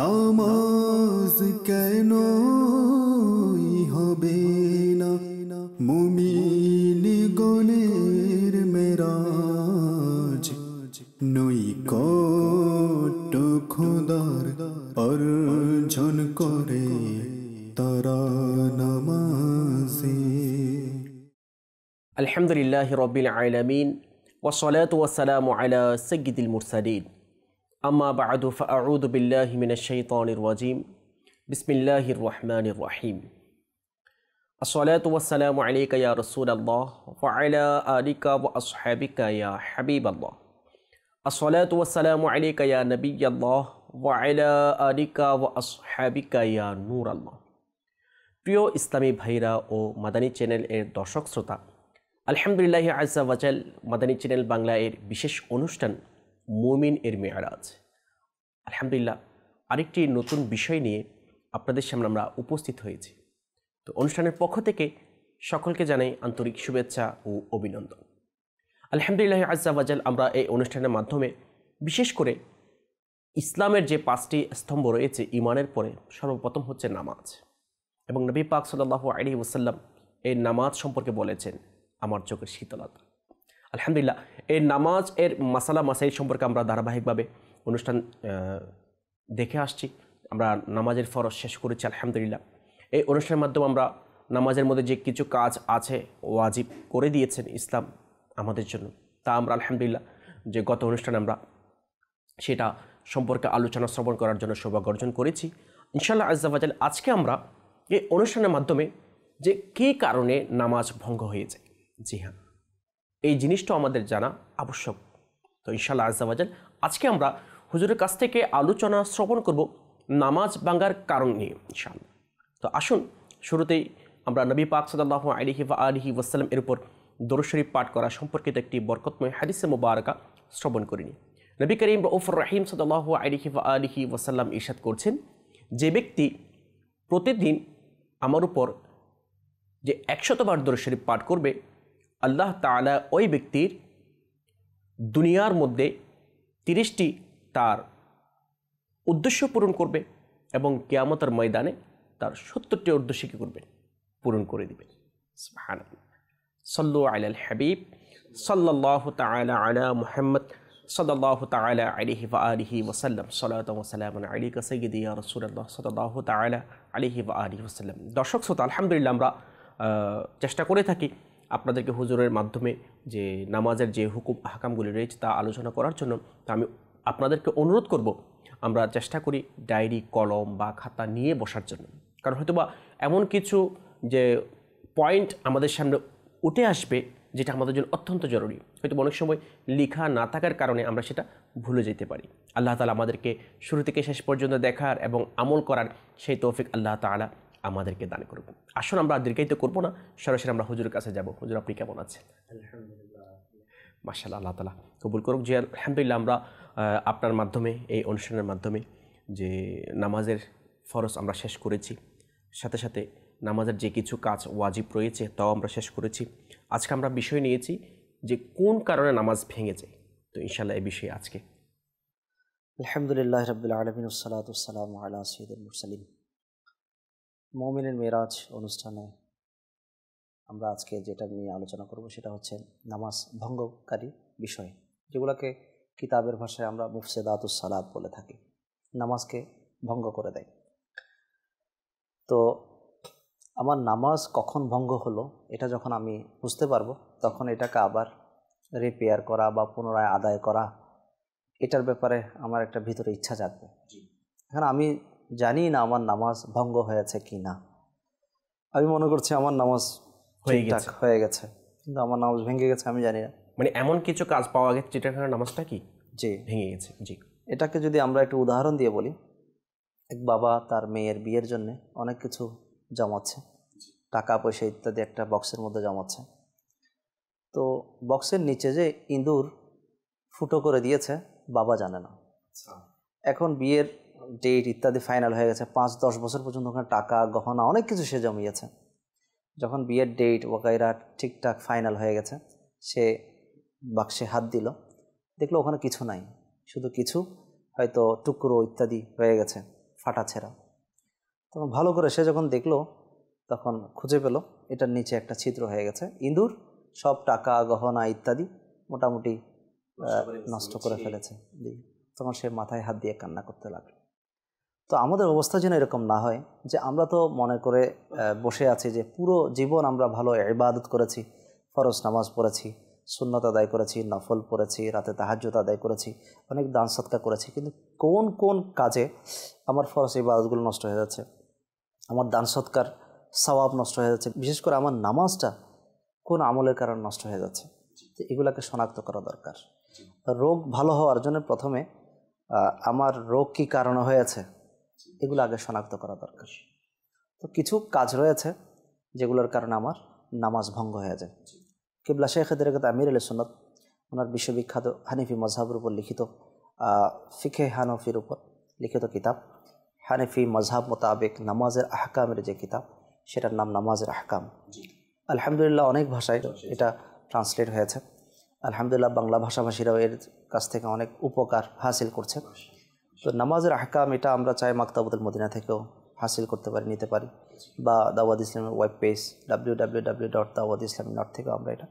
নামাজ কেন হবে না মুমিন গণের মেরাজ নই কট খোদার অর্জন করে তারা নামাজে আলহামদুলিল্লাহ রবিল আলমিন ওসলাত ওয়াসালাম আলা সগিদুল মুরসালিন أما بعد فأعوذ بالله من الشيطان الرجيم بسم الله الرحمن الرحيم الصلاة والسلام عليك يا رسول الله وعلى آلك وأصحابك يا حبيب الله الصلاة والسلام عليك يا نبي الله وعلى آلك وأصحابك يا نور الله প্রিয় ইসলামী ভাইরা ও মাদানী চ্যানেল এর দর্শক শ্রোতা আলহামদুলিল্লাহ আজাল মাদানী চ্যানেল বাংলা এর বিশেষ অনুষ্ঠান মুমিন এর মেয়ারাজ আলহামদুলিল্লাহ আরেকটি নতুন বিষয় নিয়ে আপনাদের সামনে আমরা উপস্থিত হয়েছি তো অনুষ্ঠানের পক্ষ থেকে সকলকে জানাই আন্তরিক শুভেচ্ছা ও অভিনন্দন আলহামদুলিল্লাহ আজাল আমরা এই অনুষ্ঠানের মাধ্যমে বিশেষ করে ইসলামের যে পাঁচটি স্তম্ভ রয়েছে ইমানের পরে সর্বপ্রথম হচ্ছে নামাজ এবং নবী পাক সাল্লাহ আলী ওসাল্লাম এই নামাজ সম্পর্কে বলেছেন আমার চোখের শীতলতা আলহামদুলিল্লাহ এই নামাজ এর মাসালা মাসাইল সম্পর্কে আমরা ধারাবাহিকভাবে অনুষ্ঠান দেখে আসছি আমরা নামাজের ফরজ শেষ করেছি আলহামদুলিল্লাহ এই অনুষ্ঠানের মাধ্যমে আমরা নামাজের মধ্যে যে কিছু কাজ আছে ওয়াজিব করে দিয়েছেন ইসলাম আমাদের জন্য তা আমরা আলহামদুলিল্লাহ যে গত অনুষ্ঠানে আমরা সেটা সম্পর্কে আলোচনা শ্রবণ করার জন্য সৌভাগ্য অর্জন করেছি ইনশাল্লাহ আজাল আজকে আমরা এই অনুষ্ঠানের মাধ্যমে যে কী কারণে নামাজ ভঙ্গ হয়ে যায় জি হ্যাঁ এই জিনিসটাও আমাদের জানা আবশ্যক তো ইনশাল্লাহ আজাবাজাল আজকে আমরা হুজুরের কাছ থেকে আলোচনা শ্রবণ করব নামাজ বাঙ্গার কারণ নিয়ে ইনশাল্লাহ তো আসুন শুরুতেই আমরা নবী পাক সদাল্লাহ আলিহি বা আলিহি ওয়াসালাম এর উপর দরশরী পাঠ করা সম্পর্কিত একটি বরকতময় হাদিসে মোবারকা শ্রবণ করিনি নবী করিম ওফর রাহিম সদাল্লাহ আলিহি বা আলিহি ওয়াসাল্লাম ইশাদ করছেন যে ব্যক্তি প্রতিদিন আমার উপর যে একশতবার দরশরী পাঠ করবে আল্লাহ তালা ওই ব্যক্তির দুনিয়ার মধ্যে তিরিশটি তার উদ্দেশ্য পূরণ করবে এবং কেয়ামতার ময়দানে তার সত্তরটি উদ্দেশ্যকে করবেন পূরণ করে দেবেন সল্লু আলাল হাবিব সাল্লাহ তালা আলা মুহাম্মদ সদাল্লাহ তালা আলিহি বা আলিহি ওসাল্লাম সাল্লাম আলী কসঈদিয়া রসুল্লাহ সদাল্লাহ তালা আলিহি বা আলি ওসাল্লাম দর্শক শ্রোতা আলহামদুলিল্লাহ আমরা চেষ্টা করে থাকি আপনাদেরকে হুজুরের মাধ্যমে যে নামাজের যে হুকুম হাকামগুলি রয়েছে তা আলোচনা করার জন্য তা আমি আপনাদেরকে অনুরোধ করব আমরা চেষ্টা করি ডায়েরি কলম বা খাতা নিয়ে বসার জন্য কারণ হয়তোবা এমন কিছু যে পয়েন্ট আমাদের সামনে উঠে আসবে যেটা আমাদের জন্য অত্যন্ত জরুরি হয়তো অনেক সময় লেখা না থাকার কারণে আমরা সেটা ভুলে যেতে পারি আল্লাহ তালা আমাদেরকে শুরু থেকে শেষ পর্যন্ত দেখার এবং আমল করার সেই তৌফিক আল্লাহ তালা আমাদেরকে দান করুন আসুন আমরা দীর্ঘায়িত করবো না সরাসরি আমরা হুজুরের কাছে যাব হুজুর আপনি কেমন আছেন মাশাল্লাহ আল্লাহ তালা কবুল করুক যে আলহামদুলিল্লাহ আমরা আপনার মাধ্যমে এই অনুষ্ঠানের মাধ্যমে যে নামাজের ফরজ আমরা শেষ করেছি সাথে সাথে নামাজের যে কিছু কাজ ওয়াজিব রয়েছে তাও আমরা শেষ করেছি আজকে আমরা বিষয় নিয়েছি যে কোন কারণে নামাজ ভেঙে যায় তো ইনশাল্লাহ এই বিষয়ে আজকে আলহামদুলিল্লাহ রবিল আলমিন সালাম আল্লাহ সঈদুল মুরসালিম মৌমিনের মেরাজ অনুষ্ঠানে আমরা আজকে যেটা নিয়ে আলোচনা করব সেটা হচ্ছে নামাজ ভঙ্গকারী বিষয় যেগুলোকে কিতাবের ভাষায় আমরা মুফসেদাতুস সালাদ বলে থাকি নামাজকে ভঙ্গ করে দেয় তো আমার নামাজ কখন ভঙ্গ হলো এটা যখন আমি বুঝতে পারবো তখন এটাকে আবার রিপেয়ার করা বা পুনরায় আদায় করা এটার ব্যাপারে আমার একটা ভিতরে ইচ্ছা জাগবে এখন আমি জানি না আমার নামাজ ভঙ্গ হয়েছে কি না আমি মনে করছি আমার নামাজ হয়ে গেছে হয়ে গেছে কিন্তু আমার নামাজ ভেঙে গেছে আমি জানি না মানে এমন কিছু কাজ পাওয়া গেছে যেটা নামাজটা কি জি ভেঙে গেছে জি এটাকে যদি আমরা একটু উদাহরণ দিয়ে বলি এক বাবা তার মেয়ের বিয়ের জন্য অনেক কিছু জমাচ্ছে টাকা পয়সা ইত্যাদি একটা বক্সের মধ্যে জমাচ্ছে তো বক্সের নিচে যে ইঁদুর ফুটো করে দিয়েছে বাবা জানে না আচ্ছা। এখন বিয়ের ডেট ইত্যাদি ফাইনাল হয়ে গেছে পাঁচ দশ বছর পর্যন্ত ওখানে টাকা গহনা অনেক কিছু সে জমিয়েছে যখন বিয়ের ডেট ওকাইরা ঠিকঠাক ফাইনাল হয়ে গেছে সে বাক্সে হাত দিল দেখলো ওখানে কিছু নাই শুধু কিছু হয়তো টুকরো ইত্যাদি রয়ে গেছে ফাটা ছেঁড়া তখন ভালো করে সে যখন দেখলো তখন খুঁজে পেল এটার নিচে একটা ছিদ্র হয়ে গেছে ইঁদুর সব টাকা গহনা ইত্যাদি মোটামুটি নষ্ট করে ফেলেছে তখন সে মাথায় হাত দিয়ে কান্না করতে লাগলো তো আমাদের অবস্থা যেন এরকম না হয় যে আমরা তো মনে করে বসে আছি যে পুরো জীবন আমরা ভালো ইবাদত করেছি ফরজ নামাজ পড়েছি সুন্নত আদায় করেছি নফল পড়েছি রাতে তাহাজ্যত আদায় করেছি অনেক দান সৎকা করেছি কিন্তু কোন কোন কাজে আমার ফরজ ইবাদতগুলো নষ্ট হয়ে যাচ্ছে আমার দান সৎকার স্বভাব নষ্ট হয়ে যাচ্ছে বিশেষ করে আমার নামাজটা কোন আমলের কারণে নষ্ট হয়ে যাচ্ছে তো এগুলাকে শনাক্ত করা দরকার রোগ ভালো হওয়ার জন্য প্রথমে আমার রোগ কি কারণে হয়েছে এগুলো আগে শনাক্ত করা দরকার তো কিছু কাজ রয়েছে যেগুলোর কারণে আমার নামাজ ভঙ্গ হয়ে যায় কেবলা শেখ কথা আমির আলী সন্নত ওনার বিশ্ববিখ্যাত হানিফি মজহাবের উপর লিখিত ফিখে হানফির উপর লিখিত কিতাব হানিফি মজহাব মোতাবেক নামাজের আহকামের যে কিতাব সেটার নাম নামাজের আহকাম আলহামদুলিল্লাহ অনেক ভাষায় এটা ট্রান্সলেট হয়েছে আলহামদুলিল্লাহ বাংলা ভাষাভাষীরাও এর কাছ থেকে অনেক উপকার হাসিল করছে তো নামাজের আহকাম এটা আমরা চাই মাকতাবুল মদিনা থেকেও হাসিল করতে পারি নিতে পারি বা দাওয়াদ ইসলামের web page W W W dot Dawat Islam dot থেকেও আমরা এটা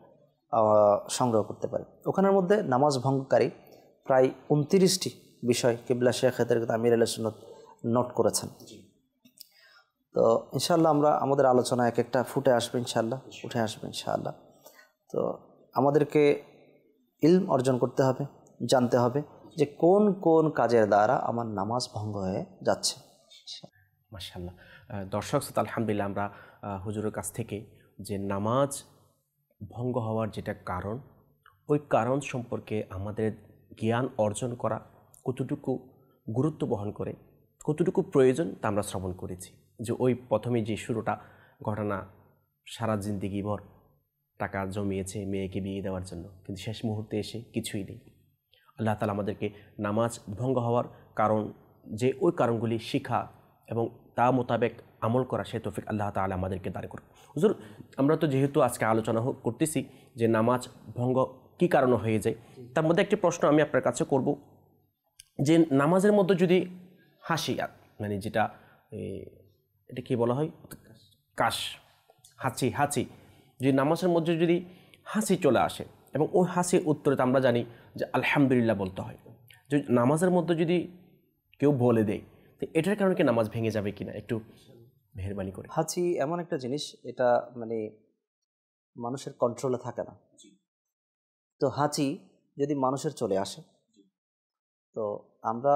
সংগ্রহ করতে পারি ওখানের মধ্যে নামাজ ভঙ্গকারী প্রায় উনতিরিশটি বিষয় কিবলা শেখ হেদের আমির আল নোট করেছেন তো ইনশাল্লাহ আমরা আমাদের আলোচনা এক একটা ফুটে আসবে ইনশাল্লাহ উঠে আসবে ইনশাআল্লাহ তো আমাদেরকে ইলম অর্জন করতে হবে জানতে হবে যে কোন কোন কাজের দ্বারা আমার নামাজ ভঙ্গ হয়ে যাচ্ছে মাসাল্লাহ দর্শক শ্রোতা আলহামদুলিল্লাহ আমরা হুজুরের কাছ থেকে যে নামাজ ভঙ্গ হওয়ার যেটা কারণ ওই কারণ সম্পর্কে আমাদের জ্ঞান অর্জন করা কতটুকু গুরুত্ব বহন করে কতটুকু প্রয়োজন তা আমরা শ্রবণ করেছি যে ওই প্রথমে যে শুরুটা ঘটনা সারা জিন্দিগি ভর টাকা জমিয়েছে মেয়েকে বিয়ে দেওয়ার জন্য কিন্তু শেষ মুহূর্তে এসে কিছুই নেই আল্লাহ তালা আমাদেরকে নামাজ ভঙ্গ হওয়ার কারণ যে ওই কারণগুলি শিখা এবং তা মোতাবেক আমল করা সে তৌফিক আল্লাহ তালা আমাদেরকে দাঁড় করুক হুজুর আমরা তো যেহেতু আজকে আলোচনা করতেছি যে নামাজ ভঙ্গ কি কারণে হয়ে যায় তার মধ্যে একটি প্রশ্ন আমি আপনার কাছে করব যে নামাজের মধ্যে যদি হাসি মানে যেটা এটা কি বলা হয় কাশ হাঁচি হাঁচি যদি নামাজের মধ্যে যদি হাসি চলে আসে এবং ওই হাসির উত্তরে আমরা জানি যে আলহামদুলিল্লাহ বলতে হয় যে নামাজের মধ্যে যদি কেউ বলে দেয় তো এটার কারণে কি নামাজ ভেঙে যাবে কিনা একটু মেহরবানি করে হাসি এমন একটা জিনিস এটা মানে মানুষের কন্ট্রোলে থাকে না তো হাঁচি যদি মানুষের চলে আসে তো আমরা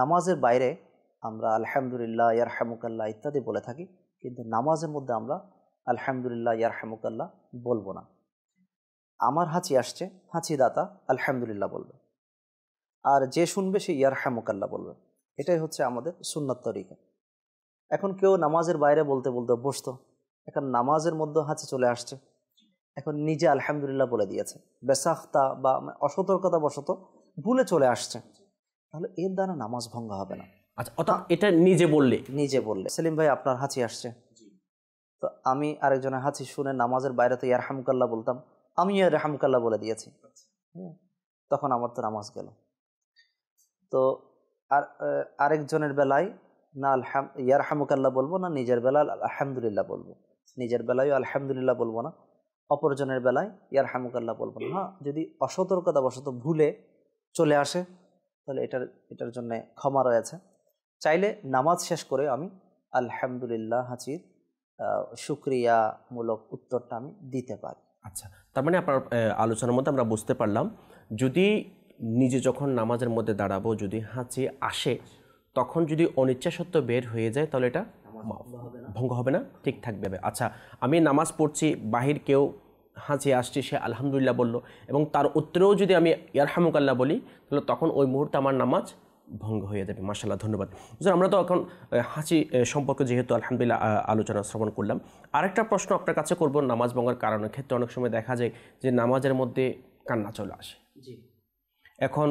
নামাজের বাইরে আমরা আলহামদুলিল্লাহ ইয়ারহামুকাল্লাহ ইত্যাদি বলে থাকি কিন্তু নামাজের মধ্যে আমরা আলহামদুলিল্লাহ ইয়ারহামুকাল্লাহ বলবো না আমার হাঁচি আসছে হাঁচি দাতা আলহামদুলিল্লাহ বলবে আর যে শুনবে সে ইয়ার হ্যামুকাল্লা বলবে এটাই হচ্ছে আমাদের সুন্নাত তরিকা এখন কেউ নামাজের বাইরে বলতে বলতে অভ্যস্ত এখন নামাজের মধ্যে হাঁচি চলে আসছে এখন নিজে আলহামদুলিল্লাহ বলে দিয়েছে বেসাখতা বা অসতর্কতা বশত ভুলে চলে আসছে তাহলে এর দ্বারা নামাজ ভঙ্গ হবে না আচ্ছা অর্থাৎ এটা নিজে বললে নিজে বললে সেলিম ভাই আপনার হাঁচি আসছে তো আমি আরেকজনের হাঁচি শুনে নামাজের বাইরে তো ইয়ার হামকাল্লা বলতাম আমি আর রাহামকাল্লা বলে দিয়েছি তখন আমার তো নামাজ গেল তো আর আরেকজনের বেলায় না আলহাম ইয়ার হামুকাল্লা বলবো না নিজের বেলা আলহামদুলিল্লাহ বলবো নিজের বেলায় আলহামদুলিল্লাহ বলবো না অপরজনের বেলায় ইয়ার হামুকাল্লাহ বলবো না যদি হ্যাঁ, যদি অসতর্কতাবশত ভুলে চলে আসে তাহলে এটার এটার জন্য ক্ষমা রয়েছে চাইলে নামাজ শেষ করে আমি আলহামদুলিল্লাহ হাজির সুক্রিয়ামূলক উত্তরটা আমি দিতে পারি আচ্ছা তার মানে আপনার আলোচনার মধ্যে আমরা বুঝতে পারলাম যদি নিজে যখন নামাজের মধ্যে দাঁড়াবো যদি হাঁচি আসে তখন যদি অনিচ্ছা সত্য বের হয়ে যায় তাহলে এটা ভঙ্গ হবে না ঠিক থাকবে আচ্ছা আমি নামাজ পড়ছি বাহির কেউ হাঁচি আসছে সে আলহামদুলিল্লাহ বলল এবং তার উত্তরেও যদি আমি ইয়ারহামুকাল্লাহ বলি তাহলে তখন ওই মুহূর্তে আমার নামাজ ভঙ্গ হয়ে যাবে মার্শাল্লাহ ধন্যবাদ হুজুর আমরা তো এখন হাঁচি সম্পর্কে যেহেতু আলহামদুলিল্লাহ আলোচনা শ্রবণ করলাম আরেকটা প্রশ্ন আপনার কাছে করব নামাজ ভঙ্গের কারণের ক্ষেত্রে অনেক সময় দেখা যায় যে নামাজের মধ্যে কান্না চলে আসে এখন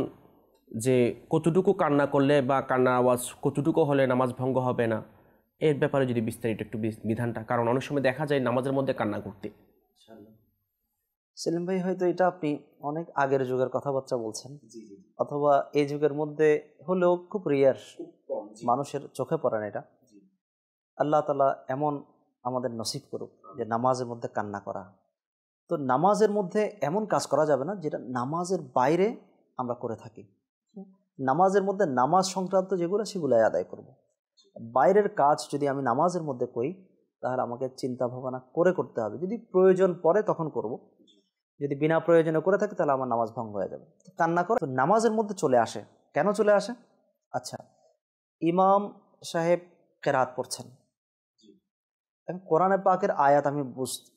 যে কতটুকু কান্না করলে বা কান্নার আওয়াজ কতটুকু হলে নামাজ ভঙ্গ হবে না এর ব্যাপারে যদি বিস্তারিত একটু বিধানটা কারণ অনেক সময় দেখা যায় নামাজের মধ্যে কান্না করতে সেলিম ভাই হয়তো এটা আপনি অনেক আগের যুগের কথাবার্তা বলছেন অথবা এই যুগের মধ্যে হলেও খুব রিয়ার মানুষের চোখে পড়েন এটা আল্লাহ তালা এমন আমাদের নসিব করুক যে নামাজের মধ্যে কান্না করা তো নামাজের মধ্যে এমন কাজ করা যাবে না যেটা নামাজের বাইরে আমরা করে থাকি নামাজের মধ্যে নামাজ সংক্রান্ত যেগুলো সেগুলো আদায় করব। বাইরের কাজ যদি আমি নামাজের মধ্যে করি তাহলে আমাকে চিন্তা ভাবনা করে করতে হবে যদি প্রয়োজন পরে তখন করব। যদি বিনা প্রয়োজনে করে থাকে তাহলে আমার নামাজ ভঙ্গ হয়ে যাবে কান্না করে নামাজের মধ্যে চলে আসে কেন চলে আসে আচ্ছা ইমাম সাহেব কেরাত পড়ছেন কোরআনে পাকের আয়াত আমি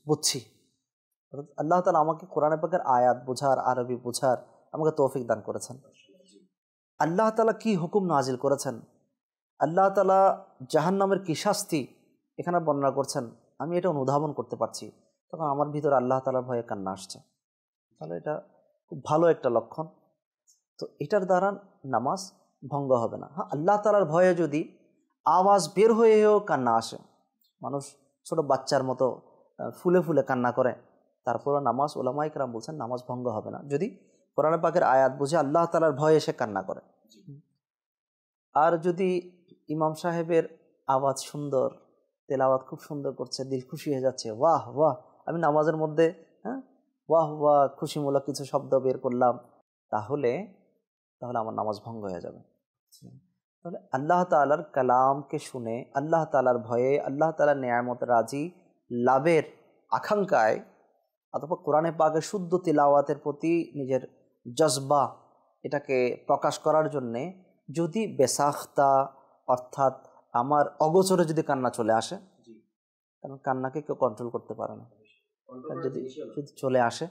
বুঝছি আল্লাহ তালা আমাকে কোরআনে পাকের আয়াত বোঝার আরবি বোঝার আমাকে তৌফিক দান করেছেন আল্লাহ তালা কি হুকুম নাজিল করেছেন আল্লাহ তালা জাহান্নামের কি শাস্তি এখানে বর্ণনা করছেন আমি এটা অনুধাবন করতে পারছি তখন আমার ভিতরে আল্লাহ তালার ভয়ে কান্না আসছে তাহলে এটা খুব ভালো একটা লক্ষণ তো এটার দ্বারা নামাজ ভঙ্গ হবে না হ্যাঁ আল্লাহ তালার ভয়ে যদি আওয়াজ বের হয়েও কান্না আসে মানুষ ছোট বাচ্চার মতো ফুলে ফুলে কান্না করে তারপরে নামাজ ওলামা ইকরাম বলছেন নামাজ ভঙ্গ হবে না যদি কোরআন পাকের আয়াত বুঝে আল্লাহ তালার ভয়ে সে কান্না করে আর যদি ইমাম সাহেবের আওয়াজ সুন্দর তেলাওয়াত খুব সুন্দর করছে দিল খুশি হয়ে যাচ্ছে ওয়াহ ওয়াহ আমি নামাজের মধ্যে হ্যাঁ ওয়াহ ওয়াহ খুশিমূলক কিছু শব্দ বের করলাম তাহলে তাহলে আমার নামাজ ভঙ্গ হয়ে যাবে তাহলে আল্লাহ তালার কালামকে শুনে আল্লাহ তালার ভয়ে আল্লাহ তালার ন্যায়ামত রাজি লাভের আকাঙ্ক্ষায় অথবা কোরআনে পাকে শুদ্ধ তিলাওয়াতের প্রতি নিজের জজবা এটাকে প্রকাশ করার জন্যে যদি বেসাখতা অর্থাৎ আমার অগোচরে যদি কান্না চলে আসে কারণ কান্নাকে কেউ কন্ট্রোল করতে পারে না যদি যদি চলে আসে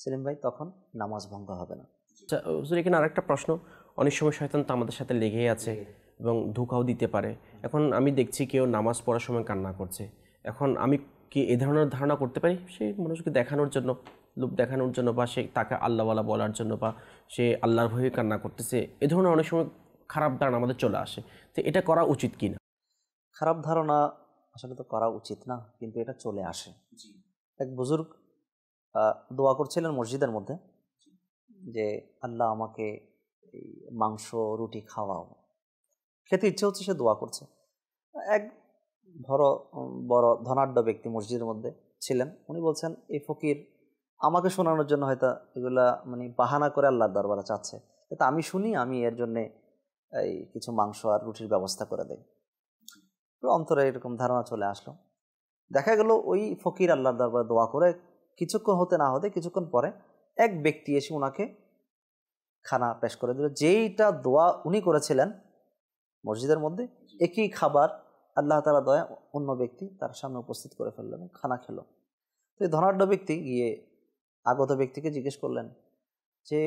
সেলিম ভাই তখন নামাজ ভঙ্গ হবে না হুজুর আচ্ছা, এখানে আরেকটা প্রশ্ন অনেক সময় শয়তান তো আমাদের সাথে লেগেই আছে এবং ধোকাও দিতে পারে এখন আমি দেখছি কেউ নামাজ পড়ার সময় কান্না করছে এখন আমি কি এ ধরনের ধারণা করতে পারি সে মানুষকে দেখানোর জন্য লোভ দেখানোর জন্য বা সে তাকে আল্লাহওয়ালা বলার জন্য বা সে আল্লাহর ভয়ে কান্না করতেছে এ ধরনের অনেক সময় খারাপ ধারণা আমাদের চলে আসে তো এটা করা উচিত কি না খারাপ ধারণা আসলে তো করা উচিত না কিন্তু এটা চলে আসে এক বুজুর্গ দোয়া করছিলেন মসজিদের মধ্যে যে আল্লাহ আমাকে এই মাংস রুটি খাওয়াও খেতে ইচ্ছে হচ্ছে সে দোয়া করছে এক বড় বড় ধনাঢ্য ব্যক্তি মসজিদের মধ্যে ছিলেন উনি বলছেন এই ফকির আমাকে শোনানোর জন্য হয়তো এগুলা মানে বাহানা করে আল্লাহর দরবারে চাচ্ছে তা আমি শুনি আমি এর জন্যে এই কিছু মাংস আর রুটির ব্যবস্থা করে দেয় অন্তরে এরকম ধারণা চলে আসলো দেখা গেল ওই ফকির আল্লাহর দরবারে দোয়া করে কিছুক্ষণ হতে না হতে কিছুক্ষণ পরে এক ব্যক্তি এসে ওনাকে খানা পেশ করে দিল যেইটা দোয়া উনি করেছিলেন মসজিদের মধ্যে একই খাবার আল্লাহ তালা দয়া অন্য ব্যক্তি তার সামনে উপস্থিত করে ফেললেন খানা খেল তো এই ধনাঢ্য ব্যক্তি গিয়ে আগত ব্যক্তিকে জিজ্ঞেস করলেন যে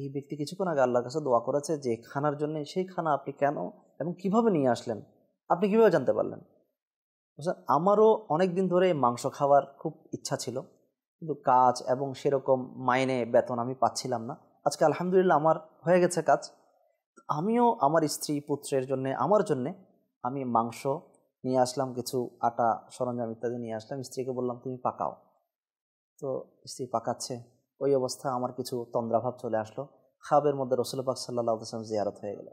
এই ব্যক্তি কিছুক্ষণ আগে আল্লাহর কাছে দোয়া করেছে যে খানার জন্য সেই খানা আপনি কেন এবং কিভাবে নিয়ে আসলেন আপনি কীভাবে জানতে পারলেন স্যার আমারও অনেক দিন ধরে মাংস খাওয়ার খুব ইচ্ছা ছিল কিন্তু কাজ এবং সেরকম মাইনে বেতন আমি পাচ্ছিলাম না আজকে আলহামদুলিল্লাহ আমার হয়ে গেছে কাজ আমিও আমার স্ত্রী পুত্রের জন্য আমার জন্যে আমি মাংস নিয়ে আসলাম কিছু আটা সরঞ্জাম ইত্যাদি নিয়ে আসলাম স্ত্রীকে বললাম তুমি পাকাও তো স্ত্রী পাকাচ্ছে ওই অবস্থা আমার কিছু তন্দ্রাভাব চলে আসলো খাবের মধ্যে রসুল পাক সাল্লাহ আসলাম জিয়ারত হয়ে গেল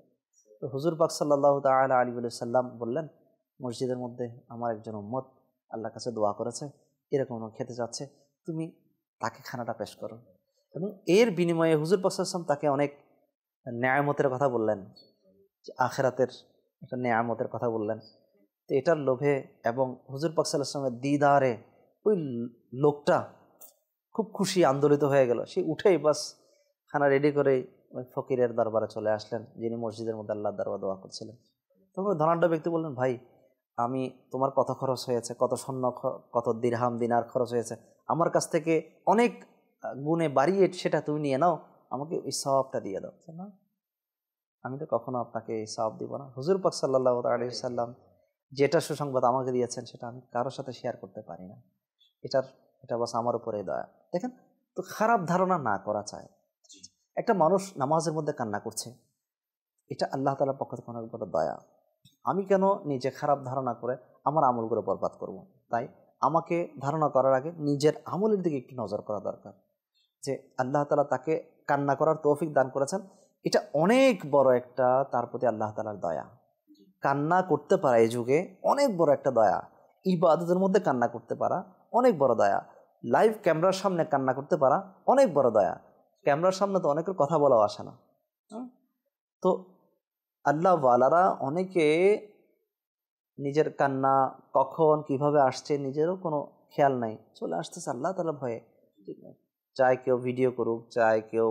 তো হুজুর পাক সাল্লাহ তাল আলী সাল্লাম বললেন মসজিদের মধ্যে আমার একজন উম্মত আল্লাহর কাছে দোয়া করেছে এরকম খেতে যাচ্ছে তুমি তাকে খানাটা পেশ করো এবং এর বিনিময়ে হুজুর পাসাম তাকে অনেক ন্যায়ামতের কথা বললেন আখেরাতের একটা ন্যায়ামতের কথা বললেন তো এটার লোভে এবং হুজুর পাকসাল্লামের দিদারে ওই লোকটা খুব খুশি আন্দোলিত হয়ে গেল সে উঠেই বাস খানা রেডি করে ওই ফকিরের দরবারে চলে আসলেন যিনি মসজিদের মধ্যে আল্লাহ দরবার দোয়া করছিলেন তখন ধনাঢ্য ব্যক্তি বললেন ভাই আমি তোমার কত খরচ হয়েছে কত স্বর্ণ কত দীর্হাম দিনার খরচ হয়েছে আমার কাছ থেকে অনেক গুণে বাড়িয়ে সেটা তুমি নিয়ে নাও আমাকে ওই সবটা দিয়ে দাও আচ্ছা, না আমি তো কখনো আপনাকে এই সব দিব না হুজুর পাক সাল্লাহ সাল্লাম যেটা সুসংবাদ আমাকে দিয়েছেন সেটা আমি কারোর সাথে শেয়ার করতে পারি না এটার এটা বাস আমার উপরে দয়া দেখেন তো খারাপ ধারণা না করা চায় একটা মানুষ নামাজের মধ্যে কান্না করছে এটা আল্লাহ তালার পক্ষ থেকে অনেক বড় দয়া আমি কেন নিজে খারাপ ধারণা করে আমার আমলগুলো বরবাদ করব। তাই আমাকে ধারণা করার আগে নিজের আমলের দিকে একটু নজর করা দরকার যে আল্লাহ তালা তাকে কান্না করার তৌফিক দান করেছেন এটা অনেক বড় একটা তার প্রতি আল্লাহ তালার দয়া কান্না করতে পারা এই যুগে অনেক বড় একটা দয়া ইবাদতের মধ্যে কান্না করতে পারা অনেক বড় দয়া লাইভ ক্যামেরার সামনে কান্না করতে পারা অনেক বড় দয়া ক্যামেরার সামনে তো অনেকের কথা বলাও আসে না তো আল্লাহ বালারা অনেকে নিজের কান্না কখন কিভাবে আসছে নিজেরও কোনো খেয়াল নাই চলে আসতেছে আল্লাহ তালা ভয়ে চায় কেউ ভিডিও করুক চায় কেউ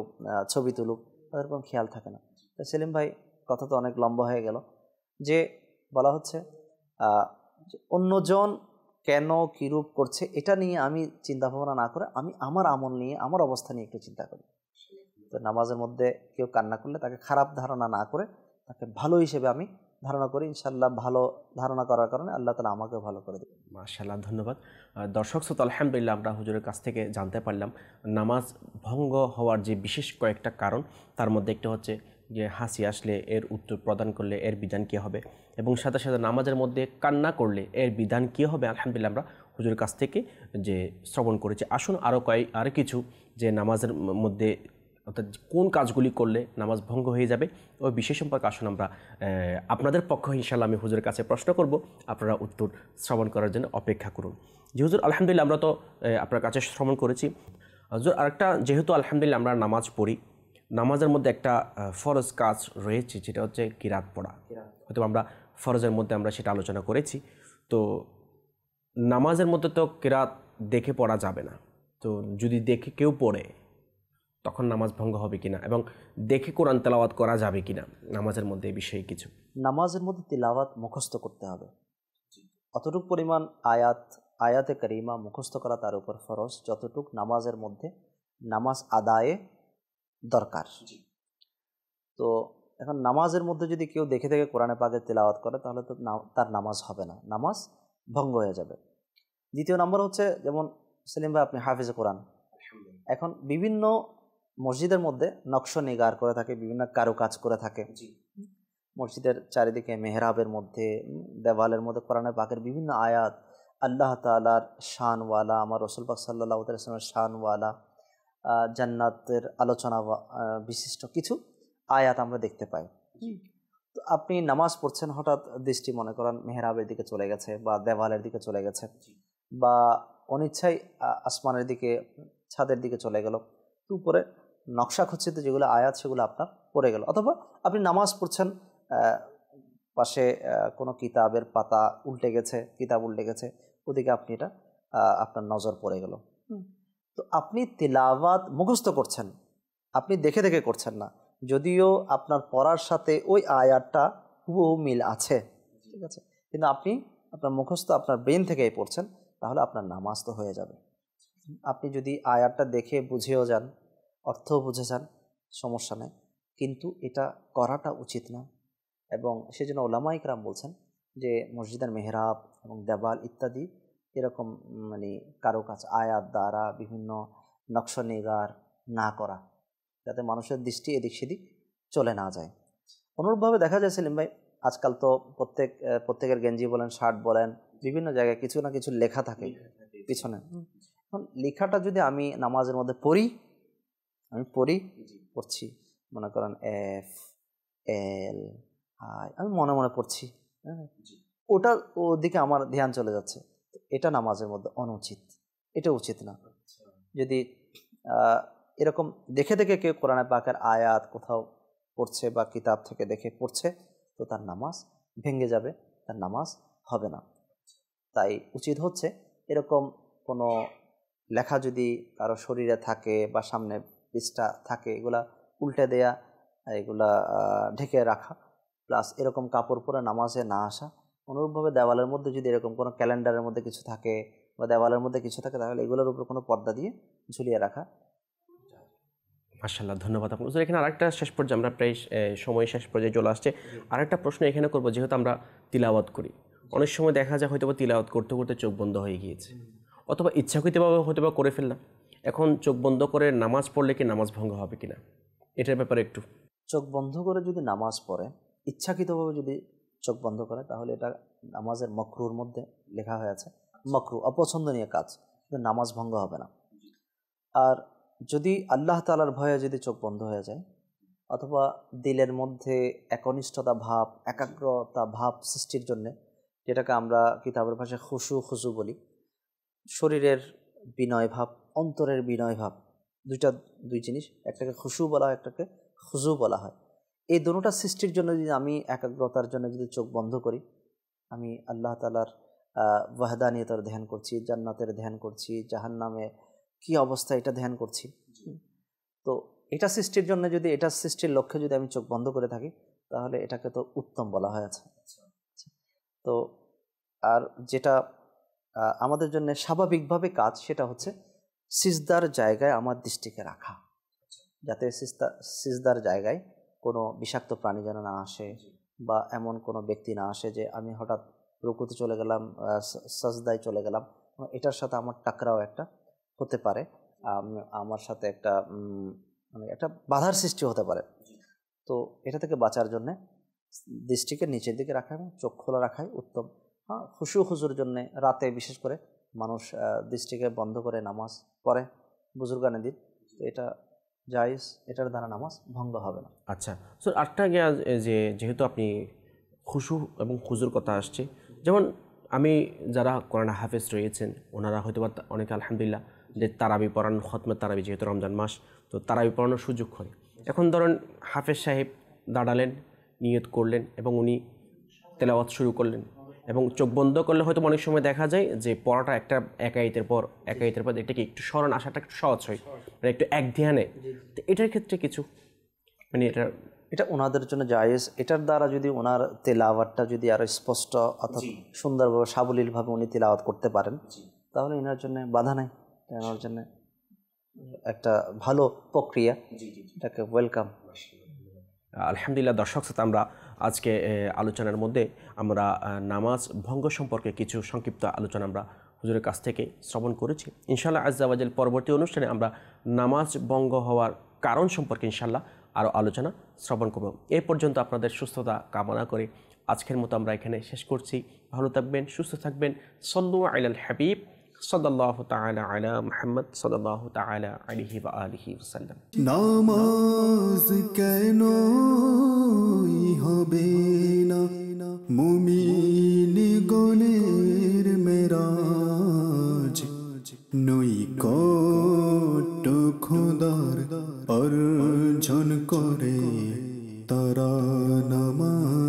ছবি তুলুক তাদের কোনো খেয়াল থাকে না সেলিম ভাই কথা তো অনেক লম্বা হয়ে গেল যে বলা হচ্ছে অন্যজন কেন কীরূপ করছে এটা নিয়ে আমি চিন্তা ভাবনা না করে আমি আমার আমল নিয়ে আমার অবস্থা নিয়ে একটু চিন্তা করি তো নামাজের মধ্যে কেউ কান্না করলে তাকে খারাপ ধারণা না করে তাকে ভালো হিসেবে আমি ধারণা করি ইনশাল্লাহ ভালো ধারণা করার কারণে আল্লাহ তালা আমাকে ভালো করে দেবে মাশাল্লাহ ধন্যবাদ দর্শক সত আলহামদুলিল্লাহ আমরা হুজুরের কাছ থেকে জানতে পারলাম নামাজ ভঙ্গ হওয়ার যে বিশেষ কয়েকটা কারণ তার মধ্যে একটি হচ্ছে যে হাসি আসলে এর উত্তর প্রদান করলে এর বিধান কী হবে এবং সাথে সাথে নামাজের মধ্যে কান্না করলে এর বিধান কী হবে আলহামদুলিল্লাহ আমরা হুজুরের কাছ থেকে যে শ্রবণ করেছি আসুন আরও কয়েক আর কিছু যে নামাজের মধ্যে অর্থাৎ কোন কাজগুলি করলে নামাজ ভঙ্গ হয়ে যাবে ওই বিষয় সম্পর্কে আসুন আমরা আপনাদের পক্ষ ইনশাল্লাহ আমি হুজুরের কাছে প্রশ্ন করব আপনারা উত্তর শ্রবণ করার জন্য অপেক্ষা করুন যে হুজুর আলহামদুলিল্লাহ আমরা তো আপনার কাছে শ্রবণ করেছি হুজুর আরেকটা যেহেতু আলহামদুলিল্লাহ আমরা নামাজ পড়ি নামাজের মধ্যে একটা ফরজ কাজ রয়েছে যেটা হচ্ছে কিরাত পড়া হয়তো আমরা ফরজের মধ্যে আমরা সেটা আলোচনা করেছি তো নামাজের মধ্যে তো কিরাত দেখে পড়া যাবে না তো যদি দেখে কেউ পড়ে তখন নামাজ ভঙ্গ হবে কিনা এবং দেখে কোরআন তেলাওয়াত করা যাবে কিনা নামাজের মধ্যে এই বিষয়ে কিছু নামাজের মধ্যে তেলাওয়াত মুখস্থ করতে হবে অতটুক পরিমাণ আয়াত আয়াতে করিমা মুখস্থ করা তার উপর ফরজ যতটুক নামাজের মধ্যে নামাজ আদায়ে দরকার তো এখন নামাজের মধ্যে যদি কেউ দেখে দেখে কোরআনে পাকে তেলাওয়াত করে তাহলে তো তার নামাজ হবে না নামাজ ভঙ্গ হয়ে যাবে দ্বিতীয় নম্বর হচ্ছে যেমন সেলিম ভাই আপনি হাফিজ কোরআন এখন বিভিন্ন মসজিদের মধ্যে নকশ নিগার করে থাকে বিভিন্ন কারুকাজ করে থাকে মসজিদের চারিদিকে মেহরাবের মধ্যে দেওয়ালের মধ্যে কোরআনের পাকের বিভিন্ন আয়াত আল্লাহ তালার শানওয়ালা আমার রসুলবাক সাল্লাহ তালামের শানওয়ালা জান্নাতের আলোচনা বিশিষ্ট কিছু আয়াত আমরা দেখতে পাই তো আপনি নামাজ পড়ছেন হঠাৎ দৃষ্টি মনে করেন মেহরাবের দিকে চলে গেছে বা দেওয়ালের দিকে চলে গেছে বা অনিচ্ছায় আসমানের দিকে ছাদের দিকে চলে গেল উপরে নকশা খচিত যেগুলো আয়াত সেগুলো আপনার পড়ে গেল অথবা আপনি নামাজ পড়ছেন পাশে কোনো কিতাবের পাতা উল্টে গেছে কিতাব উল্টে গেছে ওদিকে আপনি এটা আপনার নজর পড়ে গেল তো আপনি তিলাবাত মুখস্থ করছেন আপনি দেখে দেখে করছেন না যদিও আপনার পড়ার সাথে ওই আয়াতটা হুবহু মিল আছে ঠিক আছে কিন্তু আপনি আপনার মুখস্থ আপনার ব্রেন থেকেই পড়ছেন তাহলে আপনার নামাজ তো হয়ে যাবে আপনি যদি আয়ারটা দেখে বুঝেও যান অর্থও বুঝে যান সমস্যা নেই কিন্তু এটা করাটা উচিত না এবং সেজন্য ওলামা ইকরাম বলছেন যে মসজিদের মেহরাব এবং দেওয়াল ইত্যাদি এরকম মানে কারো কাজ আয়াত দ্বারা বিভিন্ন নকশনিগার না করা যাতে মানুষের দৃষ্টি এদিক সেদিক চলে না যায় অনুরূপভাবে দেখা যায় সেলিম ভাই আজকাল তো প্রত্যেক প্রত্যেকের গেঞ্জি বলেন শার্ট বলেন বিভিন্ন জায়গায় কিছু না কিছু লেখা থাকে পিছনে এখন লেখাটা যদি আমি নামাজের মধ্যে পড়ি আমি পড়ি পড়ছি মনে করেন এফ এল আই আমি মনে মনে পড়ছি হ্যাঁ? ওটার ওদিকে আমার ধ্যান চলে যাচ্ছে এটা নামাজের মধ্যে অনুচিত এটা উচিত না আচ্ছা। যদি এরকম দেখে দেখে কেউ কোরআনে পাকের আয়াত কোথাও পড়ছে বা কিতাব থেকে দেখে পড়ছে তো তার নামাজ ভেঙে যাবে তার নামাজ হবে না আচ্ছা। তাই উচিত হচ্ছে এরকম কোনো লেখা যদি কারো শরীরে থাকে বা সামনে পিসটা থাকে এগুলা উল্টে দেয়া এগুলা ঢেকে রাখা প্লাস এরকম কাপড় পরে নামাজে না আসা অনুরূপভাবে দেওয়ালের মধ্যে যদি এরকম কোনো ক্যালেন্ডারের মধ্যে কিছু থাকে বা দেওয়ালের মধ্যে কিছু থাকে তাহলে এগুলোর উপর কোনো পর্দা দিয়ে ঝুলিয়ে রাখা মার্শাল্লাহ ধন্যবাদ আপনার এখানে আরেকটা শেষ পর্যায়ে আমরা প্রায় সময় শেষ পর্যায়ে চলে আসছে আরেকটা প্রশ্ন এখানে করবো যেহেতু আমরা তিলাওয়াত করি অনেক সময় দেখা যায় হয়তো বা তিলাওয়াত করতে করতে চোখ বন্ধ হয়ে গিয়েছে অথবা ইচ্ছাকৃতভাবে হয়তো বা করে ফেললাম এখন চোখ বন্ধ করে নামাজ পড়লে কি নামাজ ভঙ্গ হবে কিনা এটার ব্যাপারে একটু চোখ বন্ধ করে যদি নামাজ পড়ে ইচ্ছাকৃতভাবে যদি চোখ বন্ধ করে তাহলে এটা নামাজের মকরুর মধ্যে লেখা হয়ে আছে মকরু অপছন্দনীয় কাজ কিন্তু নামাজ ভঙ্গ হবে না আর যদি আল্লাহ তালার ভয়ে যদি চোখ বন্ধ হয়ে যায় অথবা দিলের মধ্যে একনিষ্ঠতা ভাব একাগ্রতা ভাব সৃষ্টির জন্যে যেটাকে আমরা কিতাবের ভাষায় খুশু খুশু বলি শরীরের বিনয় ভাব অন্তরের বিনয় ভাব দুইটা দুই জিনিস একটাকে খুশু বলা হয় একটাকে খুজু বলা হয় এই দুটা সৃষ্টির জন্য যদি আমি একাগ্রতার জন্য যদি চোখ বন্ধ করি আমি আল্লাহ তালার ওয়াহদানিয়তার ধ্যান করছি জান্নাতের ধ্যান করছি জাহান্নামে কি অবস্থা এটা ধ্যান করছি তো এটা সৃষ্টির জন্য যদি এটা সৃষ্টির লক্ষ্যে যদি আমি চোখ বন্ধ করে থাকি তাহলে এটাকে তো উত্তম বলা হয়েছে আচ্ছা। আচ্ছা। তো আর যেটা আমাদের জন্য স্বাভাবিকভাবে কাজ সেটা হচ্ছে সিজদার জায়গায় আমার দৃষ্টিকে রাখা যাতে সিজদা সিজদার জায়গায় কোনো বিষাক্ত প্রাণী যেন না আসে বা এমন কোনো ব্যক্তি না আসে যে আমি হঠাৎ রুকুতে চলে গেলাম সাজদায় চলে গেলাম এটার সাথে আমার টাকরাও একটা হতে পারে আমার সাথে একটা মানে একটা বাধার সৃষ্টি হতে পারে তো এটা থেকে বাঁচার জন্যে দৃষ্টিকে নিচের দিকে রাখা এবং চোখ খোলা রাখাই উত্তম হ্যাঁ খুশু খুশুর জন্যে রাতে বিশেষ করে মানুষ দৃষ্টিকে বন্ধ করে নামাজ পড়ে বুজুর্গানে দিন এটা জায়েজ এটার দ্বারা নামাজ ভঙ্গ হবে না আচ্ছা স্যার আটটা আগে যে যেহেতু আপনি খুশু এবং খুজুর কথা আসছে যেমন আমি যারা কোরআন হাফেজ রয়েছেন ওনারা হয়তো বা অনেকে আলহামদুলিল্লাহ যে তারাবি পড়ানো খতমে তারাবি যেহেতু রমজান মাস তো তারাবি পড়ানোর সুযোগ করে এখন ধরেন হাফেজ সাহেব দাঁড়ালেন নিয়ত করলেন এবং উনি তেলাওয়াত শুরু করলেন এবং চোখ বন্ধ করলে হয়তো অনেক সময় দেখা যায় যে পড়াটা একটা একাইতের পর একাইতের পর এটাকে একটু স্মরণ আসাটা একটু সহজ হয় মানে একটু এক ধ্যানে তো এটার ক্ষেত্রে কিছু মানে এটা এটা ওনাদের জন্য জায়েজ এটার দ্বারা যদি ওনার তেলাওয়াতটা যদি আরও স্পষ্ট অর্থাৎ সুন্দরভাবে সাবলীলভাবে উনি তেলাওয়াত করতে পারেন তাহলে এনার জন্য বাধা নাই এনার জন্য একটা ভালো প্রক্রিয়া এটাকে ওয়েলকাম আলহামদুলিল্লাহ দর্শক সাথে আমরা আজকে আলোচনার মধ্যে আমরা নামাজ ভঙ্গ সম্পর্কে কিছু সংক্ষিপ্ত আলোচনা আমরা হুজুরের কাছ থেকে শ্রবণ করেছি ইনশাল্লাহ আজাবাজের পরবর্তী অনুষ্ঠানে আমরা নামাজ ভঙ্গ হওয়ার কারণ সম্পর্কে ইনশাল্লাহ আরও আলোচনা শ্রবণ করব এ পর্যন্ত আপনাদের সুস্থতা কামনা করে আজকের মতো আমরা এখানে শেষ করছি ভালো থাকবেন সুস্থ থাকবেন সল্লু আইল হাবিব সদাল্লাহ তালা আলা মোহাম্মদ সদাল্লাহ তালা আলিহি বা আলিহি ওসাল্লাম নামাজ কেন হবে না মুমিন গণের মেরাজ নৈক খোদার অর্জন করে তারা নামাজ